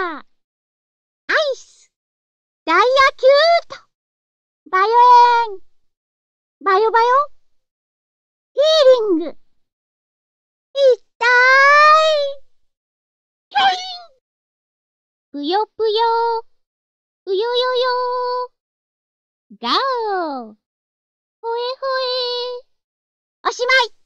アイスダイヤキュートバヨエーンバヨバヨヒーリングいったーいヘインぷよぷよぷよよよガオほえほえおしまい